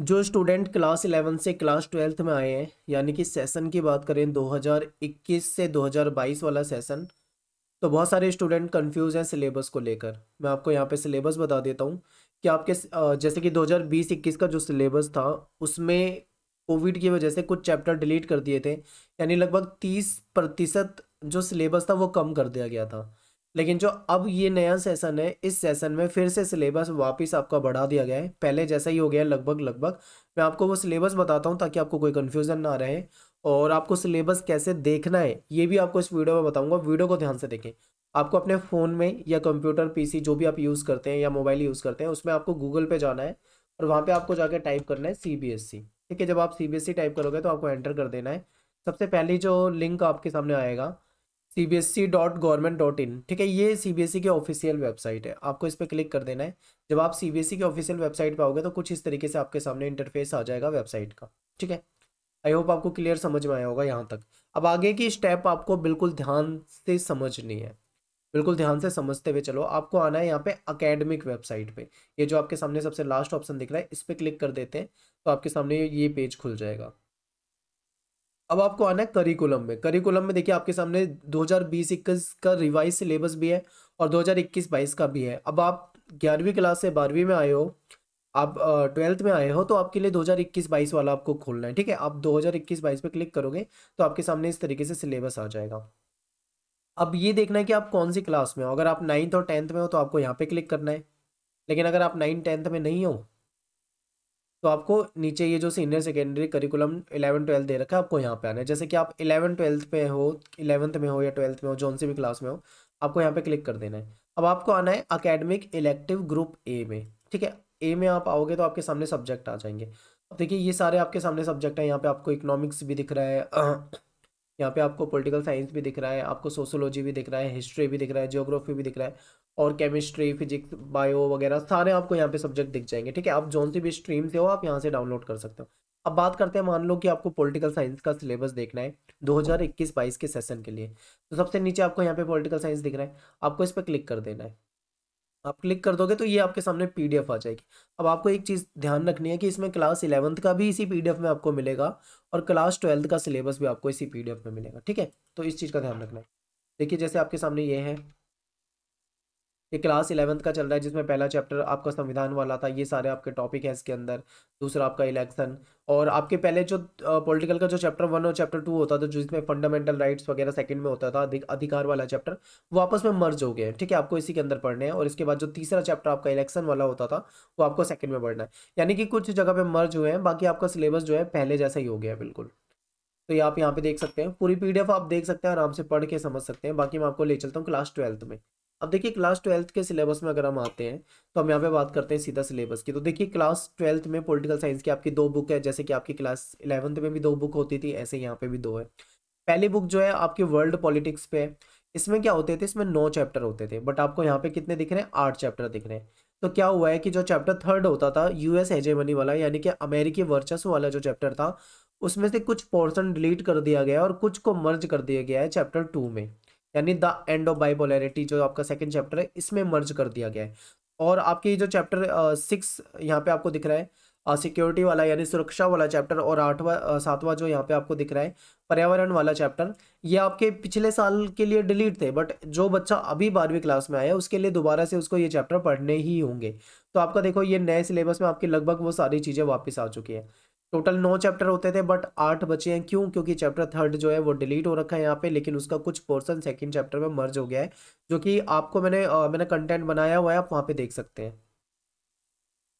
जो student class eleven से class twelfth में आए हैं यानी कि सेशन की बात करें 2021 से 2022 वाला सेशन तो बहुत सारे स्टूडेंट कंफ्यूज हैं सिलेबस को लेकर मैं आपको यहाँ पे सिलेबस बता देता हूँ कि आपके जैसे कि 2020-21 का जो सिलेबस था उसमें कोविड की वजह से कुछ चैप्टर डिलीट कर दिए थे यानी लगभग तीस प्रतिशत जो सिलेबस था वो कम कर दिया गया था लेकिन जो अब ये नया सेशन है इस सेशन में फिर से सिलेबस वापस आपका बढ़ा दिया गया है पहले जैसा ही हो गया लगभग लगभग मैं आपको वो सिलेबस बताता हूँ ताकि आपको कोई कन्फ्यूज़न ना रहे और आपको सिलेबस कैसे देखना है ये भी आपको इस वीडियो में बताऊँगा वीडियो को ध्यान से देखें आपको अपने फ़ोन में या कंप्यूटर पी जो भी आप यूज़ करते हैं या मोबाइल यूज़ करते हैं उसमें आपको गूगल पे जाना है और वहाँ पे आपको जाकर टाइप करना है सी बी एस सी ठीक है जब आप C B S C type करोगे तो आपको एंटर कर देना है सबसे पहली जो लिंक आपके सामने आएगा C B S E dot government dot in ठीक है ये सी बी एस ई की ऑफिशियल वेबसाइट है आपको इस पर क्लिक कर देना है जब आप सी बी एस ई की ऑफिशियल वेबसाइट पर आओगे तो कुछ इस तरीके से आपके सामने इंटरफेस आ जाएगा वेबसाइट का ठीक है आई होप आपको क्लियर समझ में आया होगा यहाँ तक अब आगे की स्टेप आपको बिल्कुल ध्यान से समझनी है बिल्कुल ध्यान से समझते हुए चलो आपको आना है यहाँ पे अकेडमिक वेबसाइट पे ये जो आपके सामने सबसे लास्ट ऑप्शन दिख रहा है इस पर क्लिक कर देते हैं तो आपके सामने ये पेज खुल जाएगा अब आपको आना है करिकुलम में करिकुलम में देखिए आपके सामने दो 21 का रिवाइज सिलेबस भी है और 2021 हजार का भी है अब आप ग्यारहवीं क्लास से बारहवीं में आए हो आप ट्वेल्थ में आए हो तो आपके लिए 2021-22 वाला आपको खोलना है ठीक है आप 2021-22 पे क्लिक करोगे तो आपके सामने इस तरीके से सिलेबस आ जाएगा अब ये देखना है कि आप कौन सी क्लास में हो अगर आप नाइन्थ और टेंथ में हो तो आपको यहाँ पे क्लिक करना है लेकिन अगर आप नाइन्थ टेंथ में नहीं हो तो आपको नीचे ये जो senior secondary curriculum eleven twelfth दे रखा है आपको यहाँ पे आना है जैसे कि आप इलेवन ट्वेल्थ पे हो इलेवंथ में हो या ट्वेल्थ में हो जो सी भी क्लास में हो आपको यहाँ पे क्लिक कर देना है अब आपको आना है अकेडमिक इलेक्टिव ग्रुप ए में ठीक है ए में आप आओगे तो आपके सामने सब्जेक्ट आ जाएंगे अब देखिए ये सारे आपके सामने सब्जेक्ट हैं यहाँ पे आपको इकोनॉमिक्स भी दिख रहा है यहाँ पे आपको पॉलिटिकल साइंस भी दिख रहा है आपको सोशोलॉजी भी दिख रहा है हिस्ट्री भी दिख रहा है जियोग्राफी भी दिख रहा है और केमिस्ट्री फिजिक्स बायो वगैरह सारे आपको यहाँ पे सब्जेक्ट दिख जाएंगे ठीक है आप जौन सी भी स्ट्रीम से हो आप यहाँ से डाउनलोड कर सकते हो अब बात करते हैं मान लो कि आपको पॉलिटिकल साइंस का सिलेबस देखना है 2021-22 के सेशन के लिए तो सबसे नीचे आपको यहाँ पे पॉलिटिकल साइंस दिख रहा है आपको इस पर क्लिक कर देना है आप क्लिक कर दोगे तो ये आपके सामने पी आ जाएगी अब आपको एक चीज़ ध्यान रखनी है कि इसमें क्लास इलेवंथ का भी इसी पी में आपको मिलेगा और क्लास ट्वेल्थ का सिलेबस भी आपको इसी पी में मिलेगा ठीक है तो इस चीज़ का ध्यान रखना है देखिए जैसे आपके सामने ये है ये क्लास इलेवंथ का चल रहा है जिसमें पहला चैप्टर आपका संविधान वाला था ये सारे आपके टॉपिक हैं इसके अंदर दूसरा आपका इलेक्शन और आपके पहले जो पॉलिटिकल का जो चैप्टर वन और चैप्टर टू होता था जिसमें फंडामेंटल राइट्स वगैरह सेकंड में होता था अधिक अधिकार वाला चैप्टर वो आपस में मर्ज हो गए ठीक है आपको इसी के अंदर पढ़ने हैं और इसके बाद जो तीसरा चैप्टर आपका इलेक्शन वाला होता था वो आपको सेकंड में पढ़ना है यानी कि कुछ जगह पर मर्ज हुए हैं बाकी आपका सिलेबस जो है पहले जैसा ही हो गया बिल्कुल तो ये आप यहाँ पे देख सकते हैं पूरी पी आप देख सकते हैं आराम से पढ़ के समझ सकते हैं बाकी मैं आपको ले चलता हूँ क्लास ट्वेल्थ में अब देखिए क्लास ट्वेल्थ के सिलेबस में अगर हम आते हैं तो हम यहाँ पे बात करते हैं सीधा सिलेबस की तो देखिए क्लास ट्वेल्थ में पॉलिटिकल साइंस की आपकी दो बुक है जैसे कि आपकी क्लास इलेवंथ में भी दो बुक होती थी ऐसे यहाँ पे भी दो है पहली बुक जो है आपकी वर्ल्ड पॉलिटिक्स पे इसमें क्या होते थे इसमें नौ चैप्टर होते थे बट आपको यहाँ पे कितने दिख रहे हैं आठ चैप्टर दिख रहे हैं तो क्या हुआ है कि जो चैप्टर थर्ड होता था यूएस हेजेमनी वाला यानी कि अमेरिकी वर्चस्व वाला जो चैप्टर था उसमें से कुछ पोर्सन डिलीट कर दिया गया और कुछ को मर्ज कर दिया गया है चैप्टर टू में यानी द एंड ऑफ बाइपोलैरिटी जो आपका सेकेंड चैप्टर है इसमें मर्ज कर दिया गया है और आपके जो चैप्टर सिक्स यहाँ पे आपको दिख रहा है सिक्योरिटी वाला यानी सुरक्षा वाला चैप्टर और आठवा सातवां जो यहाँ पे आपको दिख रहा है पर्यावरण वाला चैप्टर ये आपके पिछले साल के लिए डिलीट थे बट जो बच्चा अभी बारहवीं क्लास में आया उसके लिए दोबारा से उसको ये चैप्टर पढ़ने ही होंगे तो आपका देखो ये नए सिलेबस में आपके लगभग वो सारी चीज़ें वापस आ चुकी हैं टोटल नौ चैप्टर होते थे बट आठ बचे हैं क्यों क्योंकि चैप्टर थर्ड जो है वो डिलीट हो रखा है यहाँ पे लेकिन उसका कुछ पोर्सन सेकेंड चैप्टर में मर्ज हो गया है जो कि आपको मैंने आ, मैंने कंटेंट बनाया हुआ है आप वहाँ पे देख सकते हैं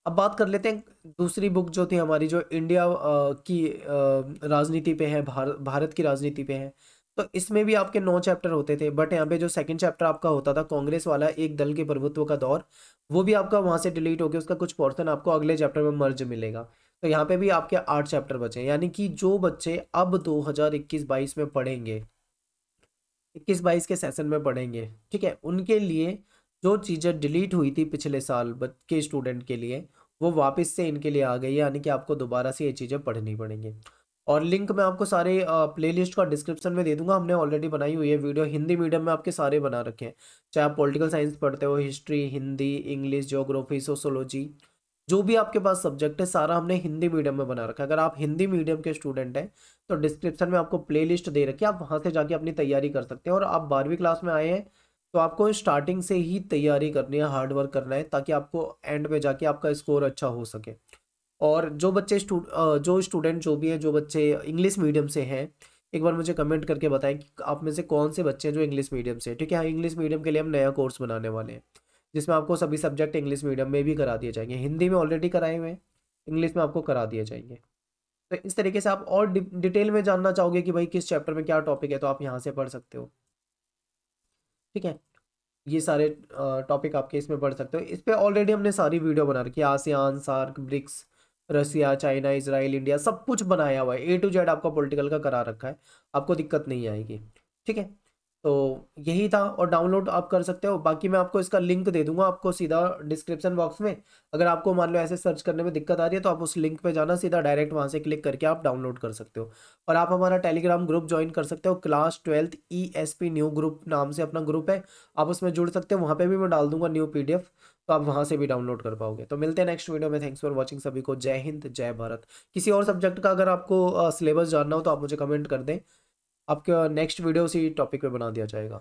अब बात कर लेते हैं दूसरी बुक जो थी हमारी जो इंडिया आ, की राजनीति पे है भार, भारत की राजनीति पे है तो इसमें भी आपके नौ चैप्टर होते थे बट यहाँ पे जो सेकंड चैप्टर आपका होता था कांग्रेस वाला एक दल के प्रभुत्व का दौर वो भी आपका वहाँ से डिलीट हो गया उसका कुछ पोर्सन आपको अगले चैप्टर में मर्ज मिलेगा तो यहाँ पे भी आपके आठ चैप्टर बचे हैं यानी कि जो बच्चे अब 2021-22 में पढ़ेंगे 21-22 के सेशन में पढ़ेंगे ठीक है उनके लिए जो चीज़ें डिलीट हुई थी पिछले साल के स्टूडेंट के लिए वो वापस से इनके लिए आ गई यानी कि आपको दोबारा से ये चीज़ें पढ़नी पड़ेंगी और लिंक मैं आपको सारे प्लेलिस्ट का डिस्क्रिप्शन में दे दूंगा हमने ऑलरेडी बनाई हुई है वीडियो हिंदी मीडियम में आपके सारे बना रखे हैं चाहे आप पोलिटिकल साइंस पढ़ते हो history Hindi English geography sociology जो भी आपके पास सब्जेक्ट है सारा हमने हिंदी मीडियम में बना रखा है अगर आप हिंदी मीडियम के स्टूडेंट हैं तो डिस्क्रिप्शन में आपको प्लेलिस्ट दे रखी है आप वहाँ से जाके अपनी तैयारी कर सकते हैं और आप बारहवीं क्लास में आए हैं तो आपको स्टार्टिंग से ही तैयारी करनी है हार्ड वर्क करना है ताकि आपको एंड में जाके आपका स्कोर अच्छा हो सके और जो बच्चे जो स्टूडेंट जो भी हैं जो बच्चे इंग्लिश मीडियम से हैं एक बार मुझे कमेंट करके बताएं कि आप में से कौन से बच्चे हैं जो इंग्लिश मीडियम से ठीक है हाँ इंग्लिश मीडियम के लिए हम नया कोर्स बनाने वाले हैं जिसमें आपको सभी सब्जेक्ट इंग्लिश मीडियम में भी करा दिए जाएंगे हिंदी में ऑलरेडी कराए हुए हैं इंग्लिश में आपको करा दिए जाएंगे तो इस तरीके से आप और डिटेल में जानना चाहोगे कि भाई किस चैप्टर में क्या टॉपिक है तो आप यहाँ से पढ़ सकते हो ठीक है ये सारे टॉपिक आपके इसमें पढ़ सकते हो इस पर ऑलरेडी हमने सारी वीडियो बना रखी है ASEAN SAARC BRICS Russia China Israel India सब कुछ बनाया हुआ है ए टू जेड आपका पॉलिटिकल का करा रखा है आपको दिक्कत नहीं आएगी ठीक है तो यही था और डाउनलोड आप कर सकते हो बाकी मैं आपको इसका लिंक दे दूंगा आपको सीधा डिस्क्रिप्शन बॉक्स में अगर आपको मान लो ऐसे सर्च करने में दिक्कत आ रही है तो आप उस लिंक पे जाना सीधा डायरेक्ट वहाँ से क्लिक करके आप डाउनलोड कर सकते हो और आप हमारा टेलीग्राम ग्रुप ज्वाइन कर सकते हो class twelfth E S P new group नाम से अपना ग्रुप है आप उसमें जुड़ सकते हो वहाँ पर भी मैं डाल दूंगा न्यू पी डी एफ तो आप वहाँ से भी डाउनलोड कर पाओगे तो मिलते हैं नेक्स्ट वीडियो में थैंक्स फॉर वॉचिंग सभी को जय हिंद जय भारत किसी और सब्जेक्ट का अगर आपको सिलेबस जानना हो तो आप मुझे कमेंट कर दें आपका नेक्स्ट वीडियो उसी टॉपिक पे बना दिया जाएगा